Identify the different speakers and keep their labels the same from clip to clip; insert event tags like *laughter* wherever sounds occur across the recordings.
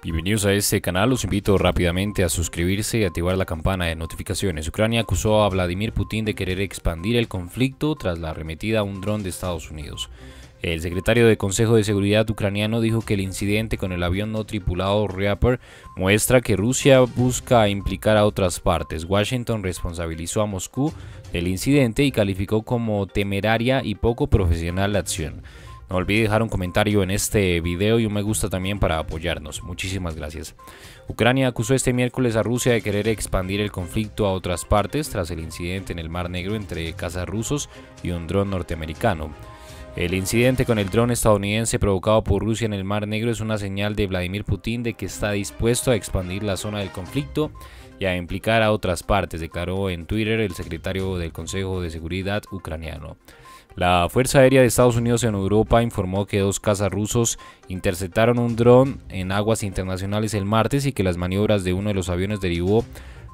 Speaker 1: Bienvenidos a este canal, los invito rápidamente a suscribirse y activar la campana de notificaciones. Ucrania acusó a Vladimir Putin de querer expandir el conflicto tras la arremetida a un dron de Estados Unidos. El secretario de Consejo de Seguridad ucraniano dijo que el incidente con el avión no tripulado Reaper muestra que Rusia busca implicar a otras partes. Washington responsabilizó a Moscú del incidente y calificó como temeraria y poco profesional la acción. No olvide dejar un comentario en este video y un me gusta también para apoyarnos. Muchísimas gracias. Ucrania acusó este miércoles a Rusia de querer expandir el conflicto a otras partes tras el incidente en el Mar Negro entre cazas rusos y un dron norteamericano. El incidente con el dron estadounidense provocado por Rusia en el Mar Negro es una señal de Vladimir Putin de que está dispuesto a expandir la zona del conflicto y a implicar a otras partes, declaró en Twitter el secretario del Consejo de Seguridad ucraniano. La Fuerza Aérea de Estados Unidos en Europa informó que dos cazas rusos interceptaron un dron en aguas internacionales el martes y que las maniobras de uno de los aviones derivó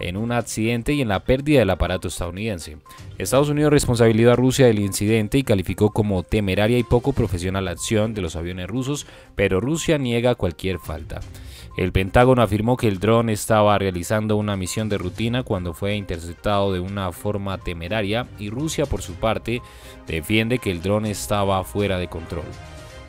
Speaker 1: en un accidente y en la pérdida del aparato estadounidense. Estados Unidos responsabilizó a Rusia del incidente y calificó como temeraria y poco profesional la acción de los aviones rusos, pero Rusia niega cualquier falta. El Pentágono afirmó que el dron estaba realizando una misión de rutina cuando fue interceptado de una forma temeraria y Rusia por su parte defiende que el dron estaba fuera de control.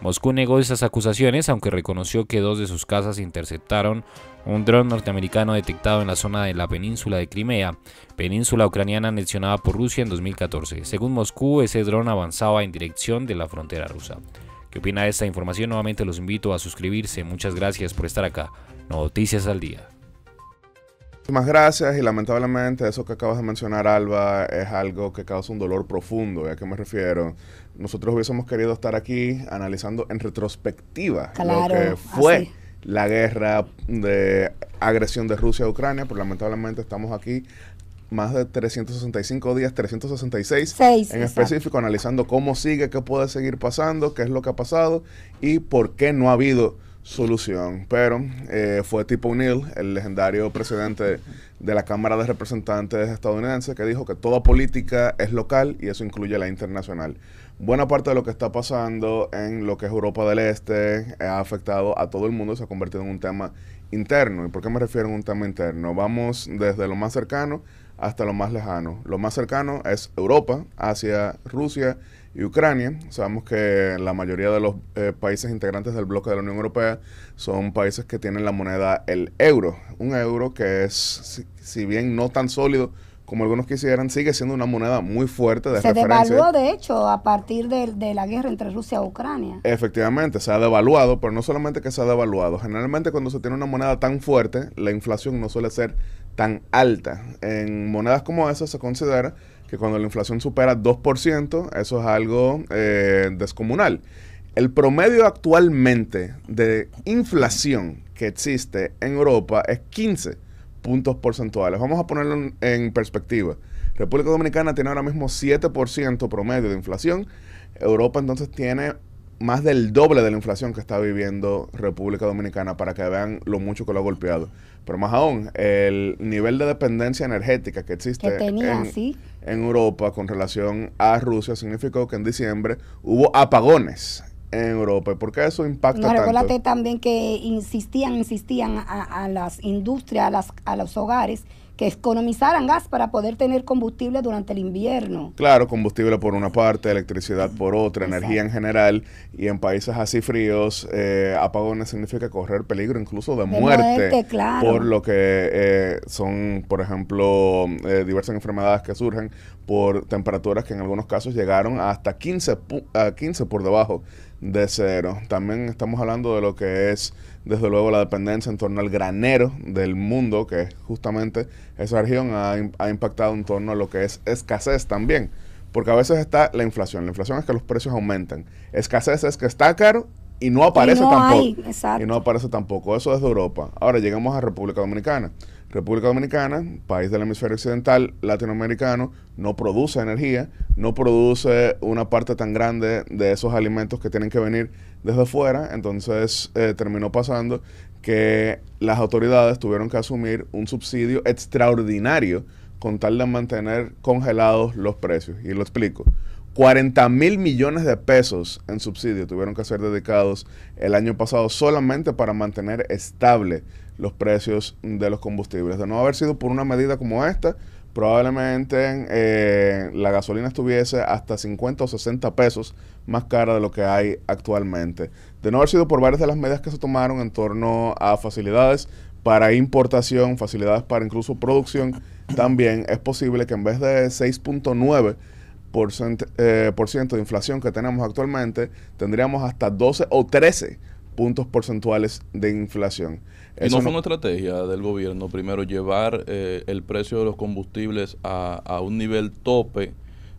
Speaker 1: Moscú negó esas acusaciones, aunque reconoció que dos de sus casas interceptaron un dron norteamericano detectado en la zona de la península de Crimea, península ucraniana anexionada por Rusia en 2014. Según Moscú, ese dron avanzaba en dirección de la frontera rusa. ¿Qué opina de esta información? Nuevamente los invito a suscribirse. Muchas gracias por estar acá. Noticias al día.
Speaker 2: Muchas gracias y lamentablemente eso que acabas de mencionar, Alba, es algo que causa un dolor profundo. ¿Y ¿A qué me refiero? Nosotros hubiésemos querido estar aquí analizando en retrospectiva lo que fue la guerra de agresión de Rusia a Ucrania, pero lamentablemente estamos aquí más de 365 días, 366 en específico, analizando cómo sigue, qué puede seguir pasando, qué es lo que ha pasado y por qué no ha habido solución. Pero eh, fue tipo O'Neill, el legendario presidente de la Cámara de Representantes estadounidense, que dijo que toda política es local y eso incluye la internacional. Buena parte de lo que está pasando en lo que es Europa del Este eh, ha afectado a todo el mundo, se ha convertido en un tema interno. ¿Y por qué me refiero a un tema interno? Vamos desde lo más cercano hasta lo más lejano. Lo más cercano es Europa, hacia Rusia y Ucrania. Sabemos que la mayoría de los eh, países integrantes del bloque de la Unión Europea son países que tienen la moneda el euro. Un euro que es, si, bien no tan sólido como algunos quisieran, sigue siendo una moneda muy fuerte de se Se devaluó, de hecho, a partir de, la guerra entre Rusia y e Ucrania. Efectivamente, se ha devaluado, pero no solamente que se ha devaluado. Generalmente cuando se tiene una moneda tan fuerte, la inflación no suele ser tan alta. En monedas como esa se considera que cuando la inflación supera 2%, eso es algo eh, descomunal. El promedio actualmente de inflación que existe en Europa es 15 puntos porcentuales. Vamos a ponerlo en perspectiva. República Dominicana tiene ahora mismo 7% promedio de inflación. Europa entonces tiene más del doble de la inflación que está viviendo República Dominicana para que vean lo mucho que lo ha golpeado. Pero más aún, el nivel de dependencia energética que existe en, Europa con relación a Rusia significó que en diciembre hubo apagones en Europa. ¿Por qué eso impacta no, recuérdate también que insistían, insistían a, las industrias, las, a los hogares que economizaran gas para poder tener combustible durante el invierno. Claro, combustible por una parte, electricidad por otra, energía en general, y en países así fríos, eh, apagones significa correr peligro incluso de, muerte, por lo que eh, son, por ejemplo, eh, diversas enfermedades que surgen por temperaturas que en algunos casos llegaron hasta 15, a 15 por debajo de cero. También estamos hablando de lo que es, desde luego, la dependencia en torno al granero del mundo, que justamente esa región ha, impactado en torno a lo que es escasez también. Porque a veces está la inflación. La inflación es que los precios aumentan. Escasez es que está caro y no aparece tampoco. Y no aparece tampoco. Eso es de Europa. Ahora llegamos a República Dominicana. República Dominicana, país del hemisferio occidental latinoamericano, no produce energía, no produce una parte tan grande de esos alimentos que tienen que venir desde fuera. Entonces eh, terminó pasando que las autoridades tuvieron que asumir un subsidio extraordinario con tal de mantener congelados los precios. Y lo explico. 40 mil millones de pesos en subsidio tuvieron que ser dedicados el año pasado solamente para mantener estable los precios de los combustibles. De no haber sido por una medida como esta, probablemente eh, la gasolina estuviese hasta 50 o 60 pesos más cara de lo que hay actualmente. De no haber sido por varias de las medidas que se tomaron en torno a facilidades para importación, facilidades para incluso producción, también es posible que en vez de 6.9 eh, por ciento de inflación que tenemos actualmente, tendríamos hasta 12 o 13 puntos porcentuales de inflación. ¿Y no fue una estrategia del gobierno primero llevar eh, el precio de los combustibles a, un nivel tope?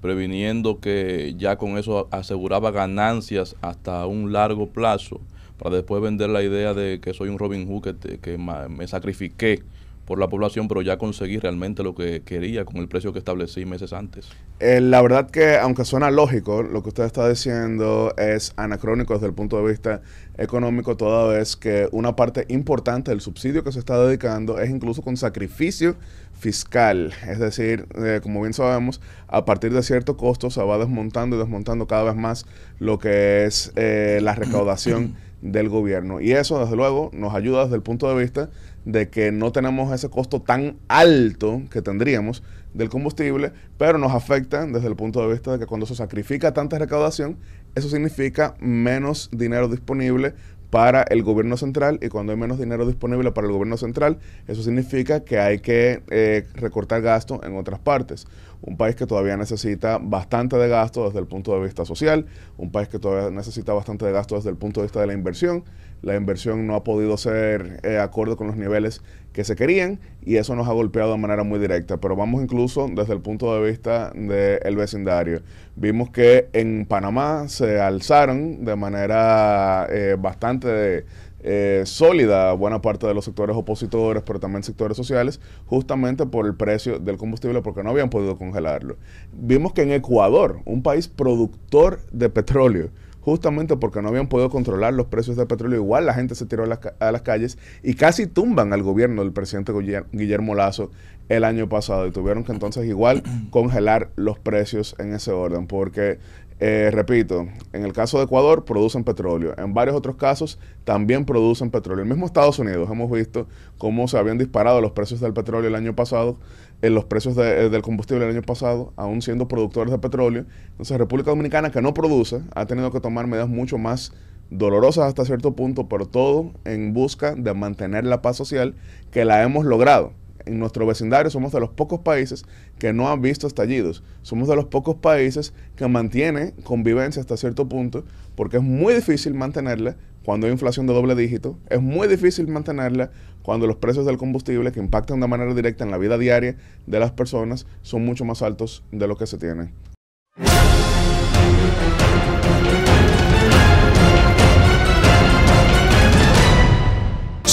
Speaker 2: previniendo que ya con eso aseguraba ganancias hasta un largo plazo, para después vender la idea de que soy un Robin Hood que, que me sacrifiqué por la población, pero ya conseguí realmente lo que quería con el precio que establecí meses antes. Eh, la verdad que, aunque suena lógico, lo que usted está diciendo es anacrónico desde el punto de vista económico, toda vez que una parte importante del subsidio que se está dedicando es incluso con sacrificio fiscal. Es decir, eh, como bien sabemos, a partir de cierto costo se va desmontando y desmontando cada vez más lo que es eh, la recaudación. *clears throat* del gobierno. Y eso, desde luego, nos ayuda desde el punto de vista de que no tenemos ese costo tan alto que tendríamos del combustible, pero nos afecta desde el punto de vista de que cuando se sacrifica tanta recaudación, eso significa menos dinero disponible para el gobierno central y cuando hay menos dinero disponible para el gobierno central, eso significa que hay que eh, recortar gasto en otras partes un país que todavía necesita bastante de gasto desde el punto de vista social, un país que todavía necesita bastante de gasto desde el punto de vista de la inversión. La inversión no ha podido ser eh, acorde con los niveles que se querían y eso nos ha golpeado de manera muy directa. Pero vamos incluso desde el punto de vista del vecindario. Vimos que en Panamá se alzaron de manera eh, bastante eh, sólida buena parte de los sectores opositores, pero también sectores sociales, justamente por el precio del combustible, porque no habían podido congelarlo. Vimos que en Ecuador, un país productor de petróleo, justamente porque no habían podido controlar los precios del petróleo. Igual la gente se tiró a las, a las, calles y casi tumban al gobierno del presidente Guillermo Lazo el año pasado y tuvieron que entonces igual *clears throat* congelar los precios en ese orden porque eh, repito, en el caso de Ecuador producen petróleo, en varios otros casos también producen petróleo. el mismo Estados Unidos hemos visto cómo se habían disparado los precios del petróleo el año pasado, en eh, los precios eh, del combustible el año pasado, aún siendo productores de petróleo. Entonces República Dominicana, que no produce, ha tenido que tomar medidas mucho más dolorosas hasta cierto punto, pero todo en busca de mantener la paz social que la hemos logrado en nuestro vecindario somos de los pocos países que no han visto estallidos. Somos de los pocos países que mantiene convivencia hasta cierto punto, porque es muy difícil mantenerla cuando hay inflación de doble dígito, es muy difícil mantenerla cuando los precios del combustible, que impactan de manera directa en la vida diaria de las personas, son mucho más altos de lo que se tienen.